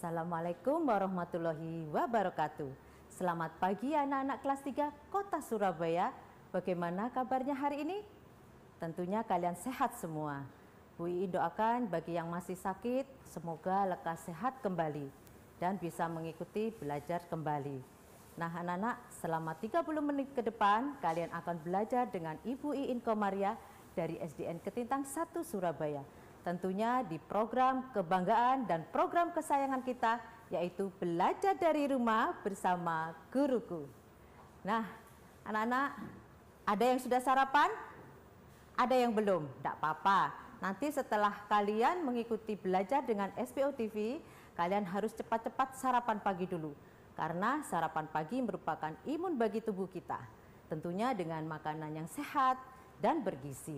Assalamualaikum warahmatullahi wabarakatuh. Selamat pagi anak-anak kelas 3 Kota Surabaya. Bagaimana kabarnya hari ini? Tentunya kalian sehat semua. Bu Iin doakan bagi yang masih sakit, semoga lekas sehat kembali dan bisa mengikuti belajar kembali. Nah anak-anak, selama 30 menit ke depan kalian akan belajar dengan Ibu Iin Komaria dari SDN Ketintang 1 Surabaya. Tentunya di program kebanggaan dan program kesayangan kita yaitu belajar dari rumah bersama guruku. Nah, anak-anak, ada yang sudah sarapan? Ada yang belum? Tidak apa-apa. Nanti setelah kalian mengikuti belajar dengan SPO TV, kalian harus cepat-cepat sarapan pagi dulu. Karena sarapan pagi merupakan imun bagi tubuh kita. Tentunya dengan makanan yang sehat dan bergizi.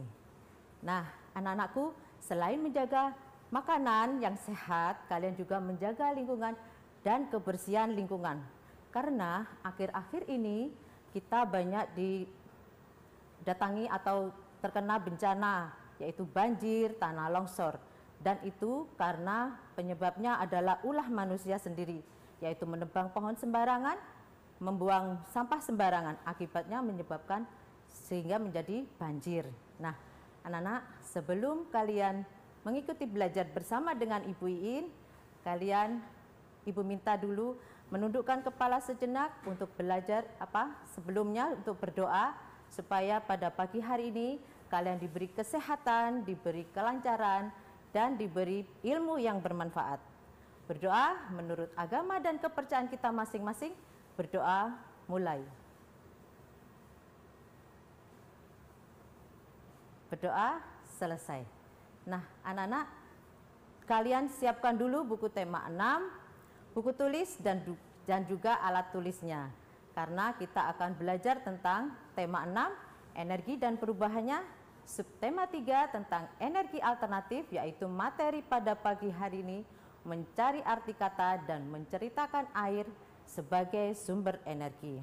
Nah, anak-anakku, Selain menjaga makanan yang sehat, kalian juga menjaga lingkungan dan kebersihan lingkungan. Karena akhir-akhir ini kita banyak didatangi atau terkena bencana, yaitu banjir, tanah longsor. Dan itu karena penyebabnya adalah ulah manusia sendiri, yaitu menebang pohon sembarangan, membuang sampah sembarangan, akibatnya menyebabkan sehingga menjadi banjir. Nah, Anak-anak, sebelum kalian mengikuti belajar bersama dengan Ibu Iin, kalian Ibu minta dulu menundukkan kepala sejenak untuk belajar apa sebelumnya untuk berdoa supaya pada pagi hari ini kalian diberi kesehatan, diberi kelancaran dan diberi ilmu yang bermanfaat. Berdoa menurut agama dan kepercayaan kita masing-masing, berdoa mulai. berdoa selesai. Nah, anak-anak kalian siapkan dulu buku tema 6, buku tulis dan dan juga alat tulisnya. Karena kita akan belajar tentang tema 6 energi dan perubahannya, subtema 3 tentang energi alternatif yaitu materi pada pagi hari ini mencari arti kata dan menceritakan air sebagai sumber energi.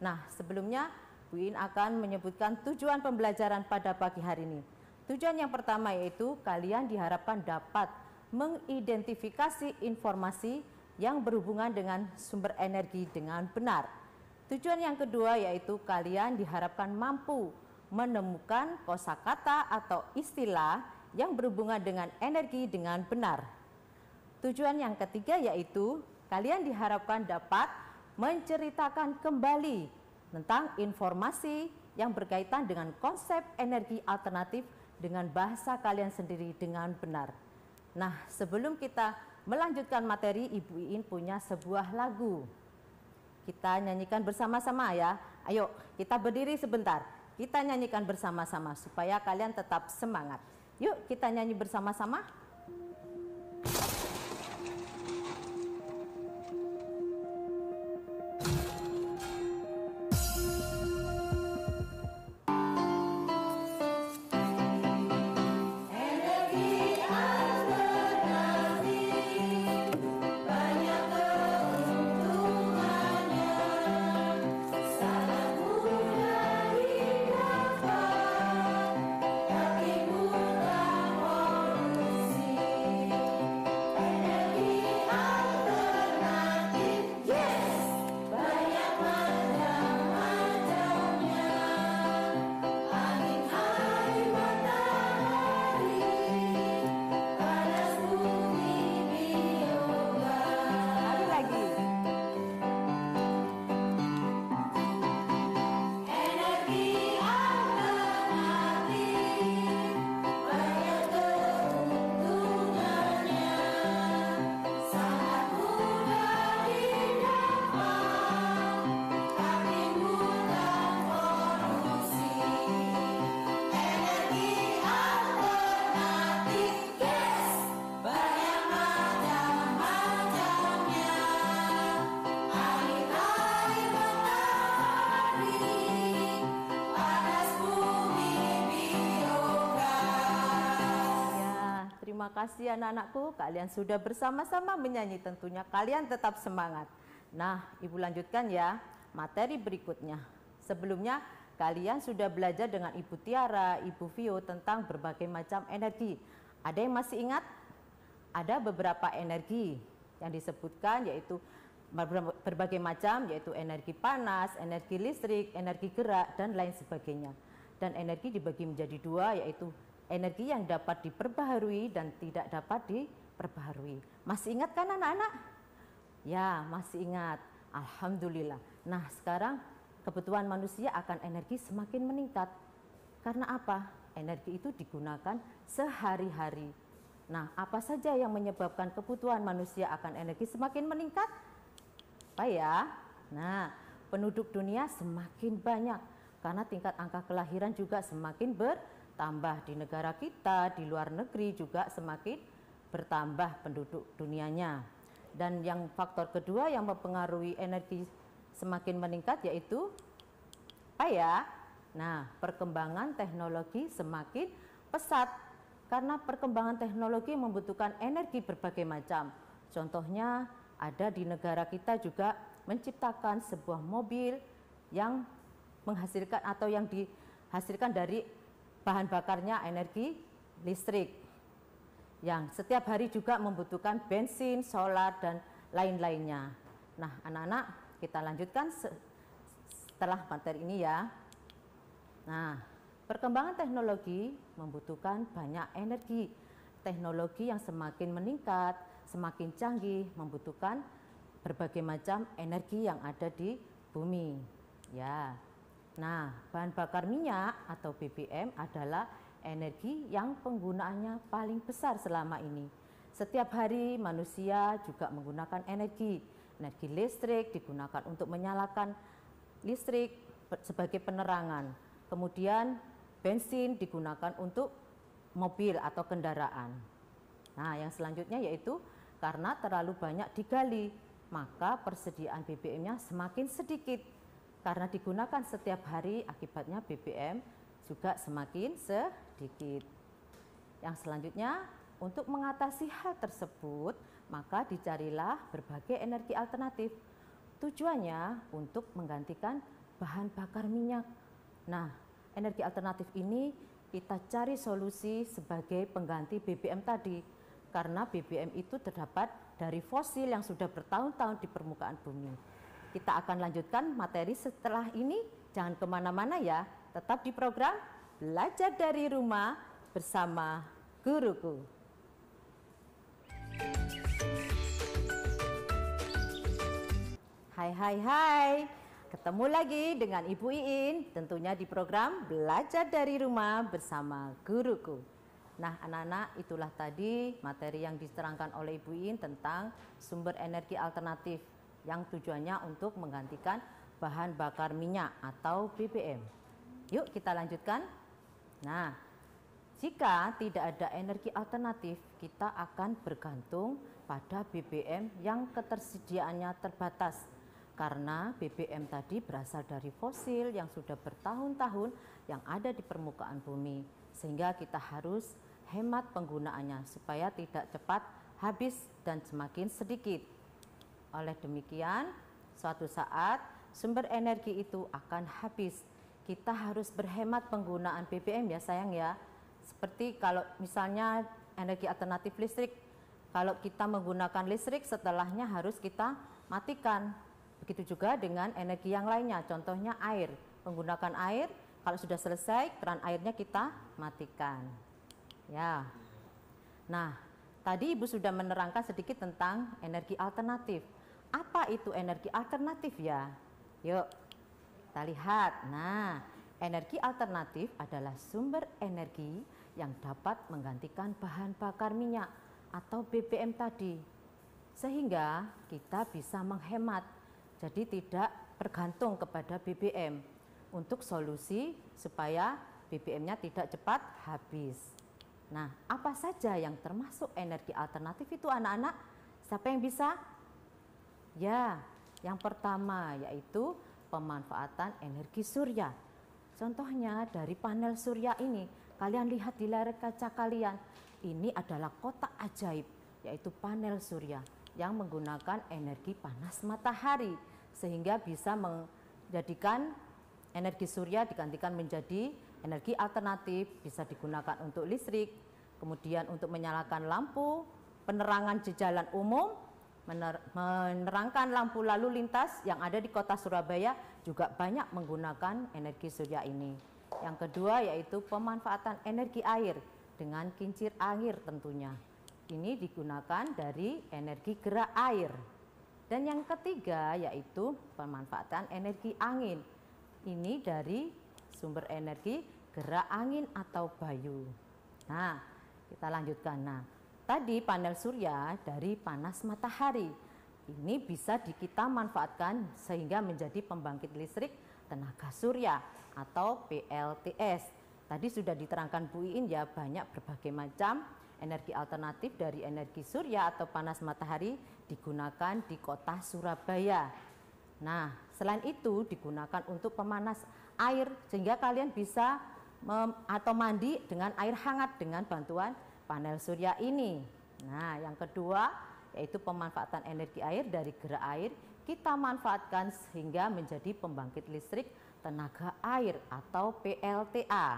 Nah, sebelumnya Bu akan menyebutkan tujuan pembelajaran pada pagi hari ini. Tujuan yang pertama yaitu kalian diharapkan dapat mengidentifikasi informasi yang berhubungan dengan sumber energi dengan benar. Tujuan yang kedua yaitu kalian diharapkan mampu menemukan kosakata atau istilah yang berhubungan dengan energi dengan benar. Tujuan yang ketiga yaitu kalian diharapkan dapat menceritakan kembali tentang informasi yang berkaitan dengan konsep energi alternatif dengan bahasa kalian sendiri dengan benar. Nah, sebelum kita melanjutkan materi, Ibu Iin punya sebuah lagu. Kita nyanyikan bersama-sama ya. Ayo, kita berdiri sebentar. Kita nyanyikan bersama-sama supaya kalian tetap semangat. Yuk, kita nyanyi bersama-sama. kasih anak-anakku, kalian sudah bersama-sama menyanyi tentunya. Kalian tetap semangat. Nah, Ibu lanjutkan ya materi berikutnya. Sebelumnya, kalian sudah belajar dengan Ibu Tiara, Ibu Vio tentang berbagai macam energi. Ada yang masih ingat? Ada beberapa energi yang disebutkan yaitu berbagai macam yaitu energi panas, energi listrik, energi gerak, dan lain sebagainya. Dan energi dibagi menjadi dua yaitu energi yang dapat diperbaharui dan tidak dapat diperbaharui. Masih ingat kan anak-anak? Ya, masih ingat. Alhamdulillah. Nah, sekarang kebutuhan manusia akan energi semakin meningkat. Karena apa? Energi itu digunakan sehari-hari. Nah, apa saja yang menyebabkan kebutuhan manusia akan energi semakin meningkat? Apa ya? Nah, penduduk dunia semakin banyak karena tingkat angka kelahiran juga semakin ber tambah di negara kita, di luar negeri juga semakin bertambah penduduk dunianya. Dan yang faktor kedua yang mempengaruhi energi semakin meningkat yaitu apa ya? Nah, perkembangan teknologi semakin pesat karena perkembangan teknologi membutuhkan energi berbagai macam. Contohnya ada di negara kita juga menciptakan sebuah mobil yang menghasilkan atau yang dihasilkan dari bahan bakarnya energi listrik yang setiap hari juga membutuhkan bensin, solar, dan lain-lainnya. Nah, anak-anak, kita lanjutkan setelah materi ini ya. Nah, perkembangan teknologi membutuhkan banyak energi. Teknologi yang semakin meningkat, semakin canggih, membutuhkan berbagai macam energi yang ada di bumi. Ya, Nah, bahan bakar minyak atau BBM adalah energi yang penggunaannya paling besar selama ini. Setiap hari manusia juga menggunakan energi. Energi listrik digunakan untuk menyalakan listrik sebagai penerangan. Kemudian bensin digunakan untuk mobil atau kendaraan. Nah, yang selanjutnya yaitu karena terlalu banyak digali, maka persediaan BBM-nya semakin sedikit karena digunakan setiap hari akibatnya BBM juga semakin sedikit. Yang selanjutnya, untuk mengatasi hal tersebut, maka dicarilah berbagai energi alternatif. Tujuannya untuk menggantikan bahan bakar minyak. Nah, energi alternatif ini kita cari solusi sebagai pengganti BBM tadi. Karena BBM itu terdapat dari fosil yang sudah bertahun-tahun di permukaan bumi kita akan lanjutkan materi setelah ini. Jangan kemana-mana ya, tetap di program Belajar dari Rumah bersama Guruku. Hai hai hai, ketemu lagi dengan Ibu Iin tentunya di program Belajar dari Rumah bersama Guruku. Nah anak-anak itulah tadi materi yang diterangkan oleh Ibu Iin tentang sumber energi alternatif yang tujuannya untuk menggantikan bahan bakar minyak atau BBM. Yuk kita lanjutkan. Nah, jika tidak ada energi alternatif, kita akan bergantung pada BBM yang ketersediaannya terbatas karena BBM tadi berasal dari fosil yang sudah bertahun-tahun yang ada di permukaan bumi sehingga kita harus hemat penggunaannya supaya tidak cepat habis dan semakin sedikit oleh demikian, suatu saat sumber energi itu akan habis. Kita harus berhemat penggunaan BBM ya sayang ya. Seperti kalau misalnya energi alternatif listrik, kalau kita menggunakan listrik setelahnya harus kita matikan. Begitu juga dengan energi yang lainnya, contohnya air. Menggunakan air, kalau sudah selesai keran airnya kita matikan. Ya. Nah, tadi Ibu sudah menerangkan sedikit tentang energi alternatif. Apa itu energi alternatif ya? Yuk, kita lihat. Nah, energi alternatif adalah sumber energi yang dapat menggantikan bahan bakar minyak atau BBM tadi. Sehingga kita bisa menghemat, jadi tidak bergantung kepada BBM untuk solusi supaya BBM-nya tidak cepat habis. Nah, apa saja yang termasuk energi alternatif itu anak-anak? Siapa yang bisa? Ya, yang pertama yaitu pemanfaatan energi surya. Contohnya dari panel surya ini, kalian lihat di layar kaca kalian, ini adalah kotak ajaib, yaitu panel surya yang menggunakan energi panas matahari, sehingga bisa menjadikan energi surya digantikan menjadi energi alternatif, bisa digunakan untuk listrik, kemudian untuk menyalakan lampu, penerangan di jalan umum, menerangkan lampu lalu lintas yang ada di kota Surabaya juga banyak menggunakan energi surya ini. Yang kedua yaitu pemanfaatan energi air dengan kincir air tentunya. Ini digunakan dari energi gerak air. Dan yang ketiga yaitu pemanfaatan energi angin. Ini dari sumber energi gerak angin atau bayu. Nah, kita lanjutkan. Nah, tadi panel surya dari panas matahari. Ini bisa kita manfaatkan sehingga menjadi pembangkit listrik tenaga surya atau PLTS. Tadi sudah diterangkan Bu Iin ya banyak berbagai macam energi alternatif dari energi surya atau panas matahari digunakan di kota Surabaya. Nah, selain itu digunakan untuk pemanas air sehingga kalian bisa atau mandi dengan air hangat dengan bantuan panel surya ini. Nah, yang kedua yaitu pemanfaatan energi air dari gerak air kita manfaatkan sehingga menjadi pembangkit listrik tenaga air atau PLTA.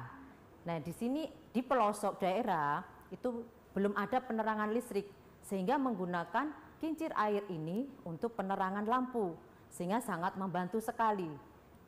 Nah, di sini di pelosok daerah itu belum ada penerangan listrik sehingga menggunakan kincir air ini untuk penerangan lampu sehingga sangat membantu sekali.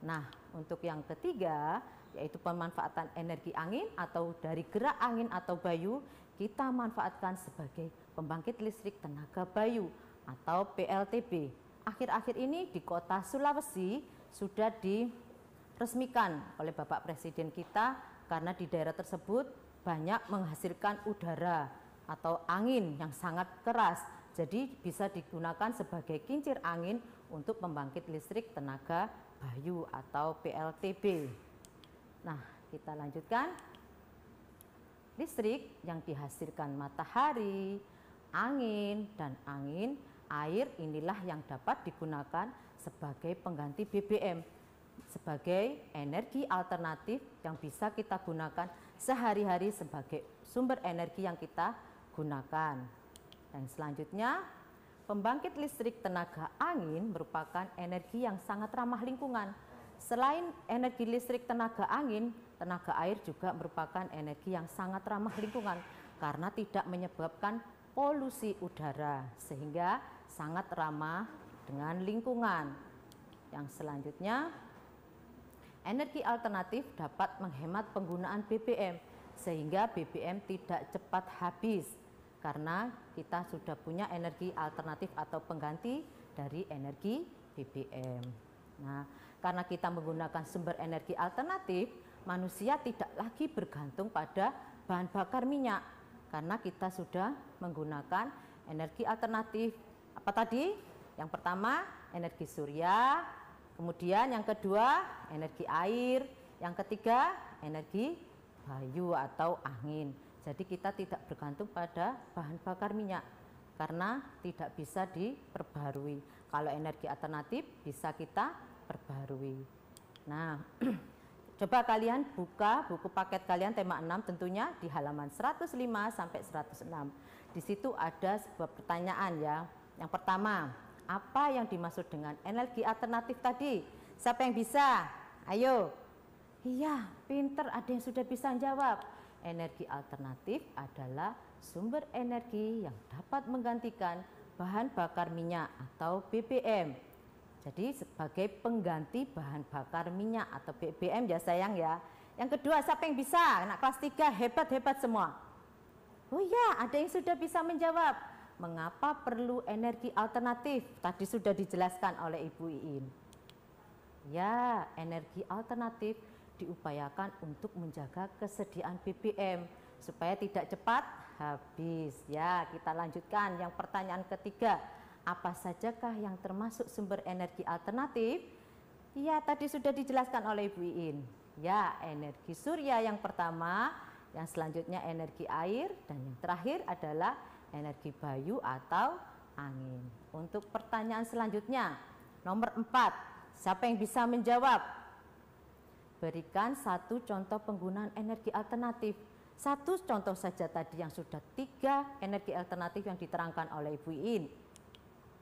Nah, untuk yang ketiga yaitu pemanfaatan energi angin atau dari gerak angin atau bayu kita manfaatkan sebagai pembangkit listrik tenaga bayu atau PLTB. Akhir-akhir ini di kota Sulawesi sudah diresmikan oleh Bapak Presiden kita karena di daerah tersebut banyak menghasilkan udara atau angin yang sangat keras. Jadi bisa digunakan sebagai kincir angin untuk pembangkit listrik tenaga bayu atau PLTB. Nah, kita lanjutkan listrik yang dihasilkan matahari, angin, dan angin, air inilah yang dapat digunakan sebagai pengganti BBM, sebagai energi alternatif yang bisa kita gunakan sehari-hari sebagai sumber energi yang kita gunakan. Dan selanjutnya, pembangkit listrik tenaga angin merupakan energi yang sangat ramah lingkungan Selain energi listrik tenaga angin, tenaga air juga merupakan energi yang sangat ramah lingkungan karena tidak menyebabkan polusi udara sehingga sangat ramah dengan lingkungan. Yang selanjutnya, energi alternatif dapat menghemat penggunaan BBM sehingga BBM tidak cepat habis karena kita sudah punya energi alternatif atau pengganti dari energi BBM. Nah, karena kita menggunakan sumber energi alternatif, manusia tidak lagi bergantung pada bahan bakar minyak karena kita sudah menggunakan energi alternatif. Apa tadi? Yang pertama, energi surya, kemudian yang kedua, energi air, yang ketiga, energi bayu atau angin. Jadi kita tidak bergantung pada bahan bakar minyak karena tidak bisa diperbarui. Kalau energi alternatif bisa kita perbarui. Nah, coba kalian buka buku paket kalian tema 6 tentunya di halaman 105 sampai 106. Di situ ada sebuah pertanyaan ya. Yang pertama, apa yang dimaksud dengan energi alternatif tadi? Siapa yang bisa? Ayo. Iya, pinter ada yang sudah bisa jawab. Energi alternatif adalah sumber energi yang dapat menggantikan bahan bakar minyak atau BBM jadi sebagai pengganti bahan bakar minyak atau BBM ya sayang ya. Yang kedua siapa yang bisa? Anak kelas 3 hebat-hebat semua. Oh iya, ada yang sudah bisa menjawab. Mengapa perlu energi alternatif? Tadi sudah dijelaskan oleh Ibu Iin. Ya, energi alternatif diupayakan untuk menjaga kesediaan BBM supaya tidak cepat habis. Ya, kita lanjutkan yang pertanyaan ketiga apa sajakah yang termasuk sumber energi alternatif? Ya, tadi sudah dijelaskan oleh Ibu Iin. Ya, energi surya yang pertama, yang selanjutnya energi air, dan yang terakhir adalah energi bayu atau angin. Untuk pertanyaan selanjutnya, nomor empat, siapa yang bisa menjawab? Berikan satu contoh penggunaan energi alternatif satu contoh saja tadi yang sudah tiga energi alternatif yang diterangkan oleh Ibu Iin.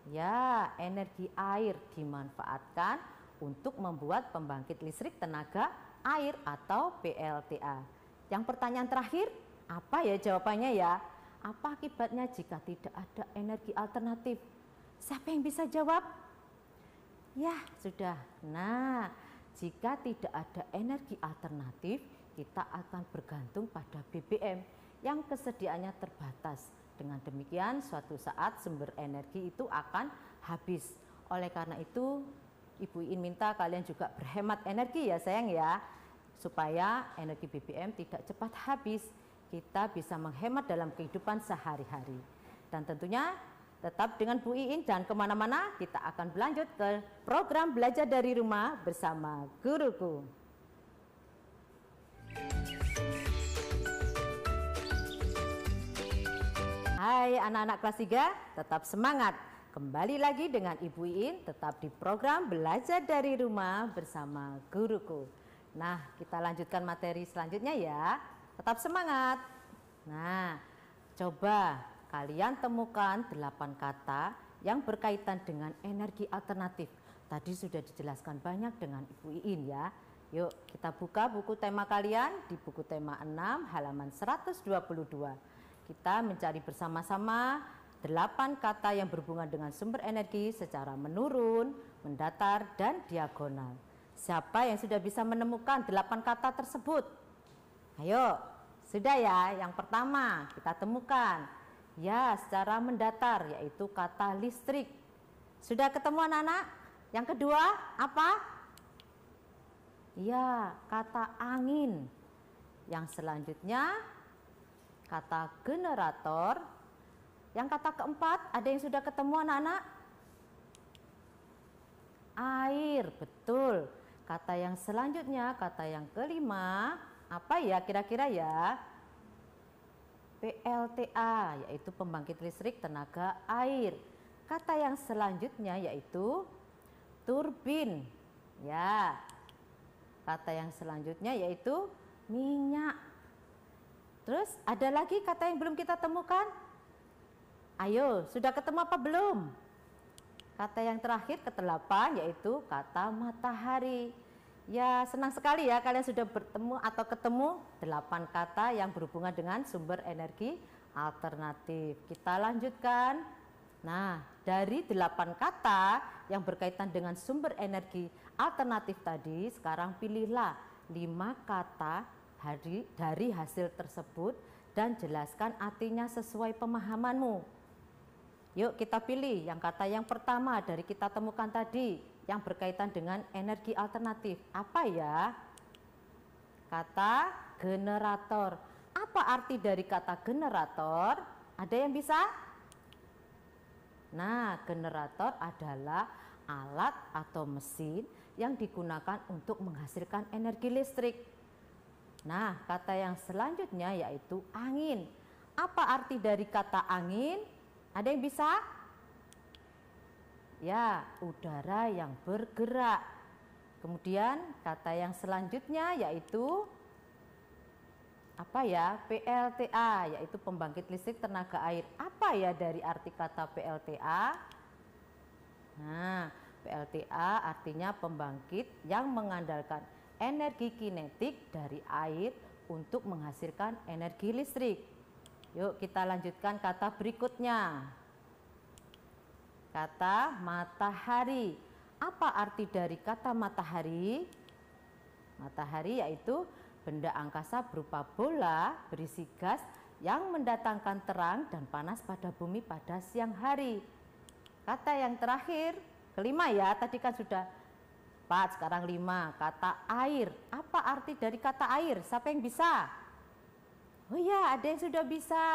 Ya, energi air dimanfaatkan untuk membuat pembangkit listrik tenaga air atau PLTA. Yang pertanyaan terakhir, apa ya jawabannya ya? Apa akibatnya jika tidak ada energi alternatif? Siapa yang bisa jawab? Ya, sudah. Nah, jika tidak ada energi alternatif, kita akan bergantung pada BBM yang kesediaannya terbatas dengan demikian, suatu saat sumber energi itu akan habis. Oleh karena itu, Ibu Iin minta kalian juga berhemat energi ya sayang ya, supaya energi BBM tidak cepat habis. Kita bisa menghemat dalam kehidupan sehari-hari. Dan tentunya tetap dengan Bu Iin dan kemana-mana kita akan berlanjut ke program belajar dari rumah bersama guruku. Hai anak-anak kelas 3, tetap semangat. Kembali lagi dengan Ibu Iin tetap di program Belajar dari Rumah bersama guruku. Nah, kita lanjutkan materi selanjutnya ya. Tetap semangat. Nah, coba kalian temukan 8 kata yang berkaitan dengan energi alternatif. Tadi sudah dijelaskan banyak dengan Ibu Iin ya. Yuk, kita buka buku tema kalian di buku tema 6 halaman 122. Kita mencari bersama-sama delapan kata yang berhubungan dengan sumber energi secara menurun, mendatar, dan diagonal. Siapa yang sudah bisa menemukan delapan kata tersebut? Ayo, sudah ya. Yang pertama kita temukan. Ya, secara mendatar yaitu kata listrik. Sudah ketemu anak-anak? Yang kedua apa? Ya, kata angin. Yang selanjutnya kata generator. Yang kata keempat, ada yang sudah ketemu anak-anak? Air, betul. Kata yang selanjutnya, kata yang kelima, apa ya kira-kira ya? PLTA, yaitu pembangkit listrik tenaga air. Kata yang selanjutnya yaitu turbin. Ya. Kata yang selanjutnya yaitu minyak Terus ada lagi kata yang belum kita temukan? Ayo, sudah ketemu apa belum? Kata yang terakhir ketelapan yaitu kata matahari. Ya senang sekali ya kalian sudah bertemu atau ketemu delapan kata yang berhubungan dengan sumber energi alternatif. Kita lanjutkan. Nah dari delapan kata yang berkaitan dengan sumber energi alternatif tadi sekarang pilihlah lima kata dari, dari hasil tersebut dan jelaskan artinya sesuai pemahamanmu. Yuk kita pilih yang kata yang pertama dari kita temukan tadi yang berkaitan dengan energi alternatif. Apa ya? Kata generator. Apa arti dari kata generator? Ada yang bisa? Nah, generator adalah alat atau mesin yang digunakan untuk menghasilkan energi listrik Nah, kata yang selanjutnya yaitu angin. Apa arti dari kata angin? Ada yang bisa? Ya, udara yang bergerak. Kemudian kata yang selanjutnya yaitu apa ya? PLTA, yaitu pembangkit listrik tenaga air. Apa ya dari arti kata PLTA? Nah, PLTA artinya pembangkit yang mengandalkan energi kinetik dari air untuk menghasilkan energi listrik. Yuk kita lanjutkan kata berikutnya. Kata matahari. Apa arti dari kata matahari? Matahari yaitu benda angkasa berupa bola berisi gas yang mendatangkan terang dan panas pada bumi pada siang hari. Kata yang terakhir, kelima ya, tadi kan sudah 4, sekarang 5. Kata air. Apa arti dari kata air? Siapa yang bisa? Oh iya, ada yang sudah bisa.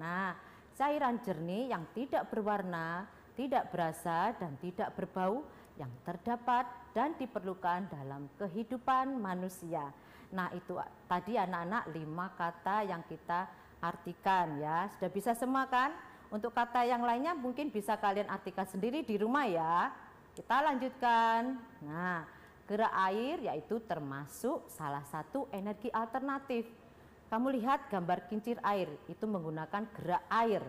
Nah, cairan jernih yang tidak berwarna, tidak berasa dan tidak berbau yang terdapat dan diperlukan dalam kehidupan manusia. Nah, itu tadi anak-anak lima kata yang kita artikan ya. Sudah bisa semua kan? Untuk kata yang lainnya mungkin bisa kalian artikan sendiri di rumah ya. Kita lanjutkan. Nah, gerak air yaitu termasuk salah satu energi alternatif. Kamu lihat gambar kincir air itu menggunakan gerak air.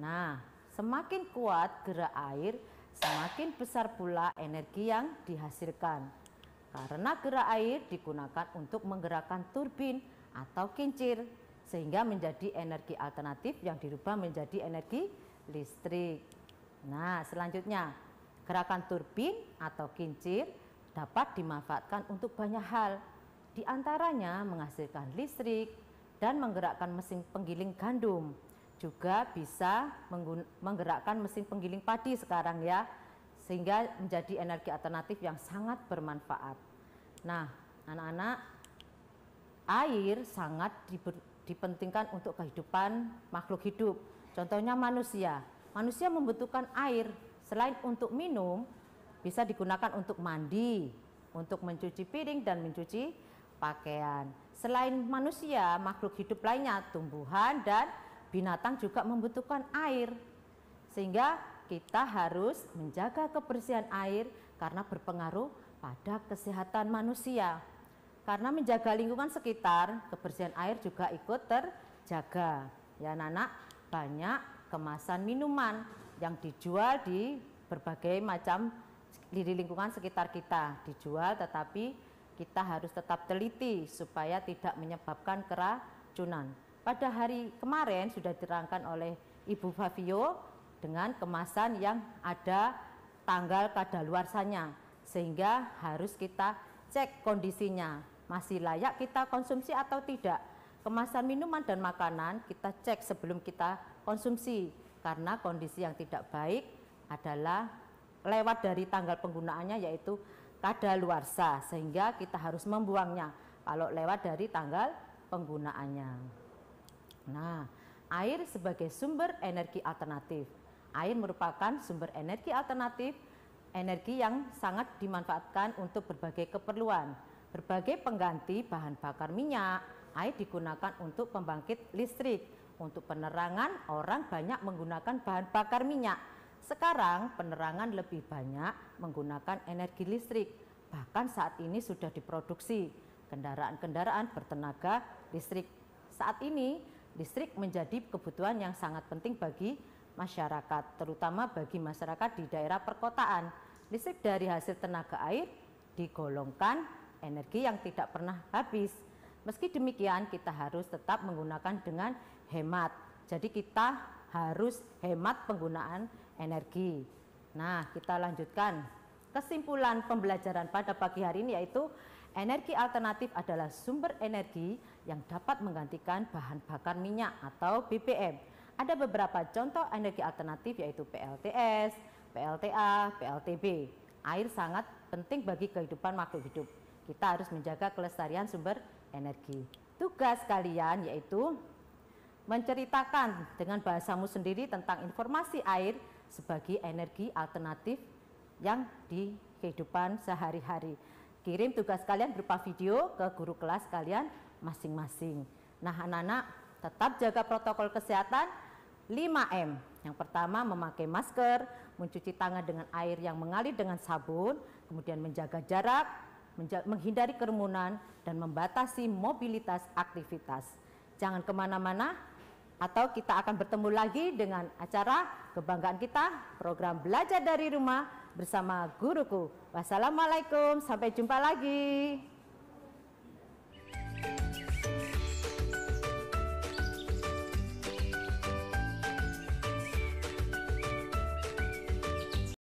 Nah, semakin kuat gerak air, semakin besar pula energi yang dihasilkan. Karena gerak air digunakan untuk menggerakkan turbin atau kincir sehingga menjadi energi alternatif yang dirubah menjadi energi listrik. Nah, selanjutnya Gerakan turbin atau kincir dapat dimanfaatkan untuk banyak hal, di antaranya menghasilkan listrik dan menggerakkan mesin penggiling gandum. Juga bisa menggerakkan mesin penggiling padi sekarang ya, sehingga menjadi energi alternatif yang sangat bermanfaat. Nah, anak-anak, air sangat dipentingkan untuk kehidupan makhluk hidup. Contohnya manusia. Manusia membutuhkan air Selain untuk minum, bisa digunakan untuk mandi, untuk mencuci piring dan mencuci pakaian. Selain manusia, makhluk hidup lainnya, tumbuhan dan binatang juga membutuhkan air. Sehingga kita harus menjaga kebersihan air karena berpengaruh pada kesehatan manusia. Karena menjaga lingkungan sekitar, kebersihan air juga ikut terjaga. Ya, anak-anak, banyak kemasan minuman yang dijual di berbagai macam di lingkungan sekitar kita dijual tetapi kita harus tetap teliti supaya tidak menyebabkan keracunan. Pada hari kemarin sudah diterangkan oleh Ibu Favio dengan kemasan yang ada tanggal pada sana, sehingga harus kita cek kondisinya masih layak kita konsumsi atau tidak. Kemasan minuman dan makanan kita cek sebelum kita konsumsi karena kondisi yang tidak baik adalah lewat dari tanggal penggunaannya yaitu kadaluarsa sehingga kita harus membuangnya kalau lewat dari tanggal penggunaannya. Nah, air sebagai sumber energi alternatif. Air merupakan sumber energi alternatif, energi yang sangat dimanfaatkan untuk berbagai keperluan. Berbagai pengganti bahan bakar minyak, air digunakan untuk pembangkit listrik, untuk penerangan, orang banyak menggunakan bahan bakar minyak. Sekarang penerangan lebih banyak menggunakan energi listrik, bahkan saat ini sudah diproduksi kendaraan-kendaraan bertenaga listrik. Saat ini listrik menjadi kebutuhan yang sangat penting bagi masyarakat, terutama bagi masyarakat di daerah perkotaan. Listrik dari hasil tenaga air digolongkan energi yang tidak pernah habis. Meski demikian, kita harus tetap menggunakan dengan hemat. Jadi kita harus hemat penggunaan energi. Nah, kita lanjutkan. Kesimpulan pembelajaran pada pagi hari ini yaitu energi alternatif adalah sumber energi yang dapat menggantikan bahan bakar minyak atau BBM. Ada beberapa contoh energi alternatif yaitu PLTS, PLTA, PLTB. Air sangat penting bagi kehidupan makhluk hidup. Kita harus menjaga kelestarian sumber energi. Tugas kalian yaitu menceritakan dengan bahasamu sendiri tentang informasi air sebagai energi alternatif yang di kehidupan sehari-hari. Kirim tugas kalian berupa video ke guru kelas kalian masing-masing. Nah, anak-anak tetap jaga protokol kesehatan 5M. Yang pertama memakai masker, mencuci tangan dengan air yang mengalir dengan sabun, kemudian menjaga jarak, menghindari kerumunan, dan membatasi mobilitas aktivitas. Jangan kemana-mana, atau kita akan bertemu lagi dengan acara kebanggaan kita, program belajar dari rumah bersama guruku. Wassalamualaikum, sampai jumpa lagi.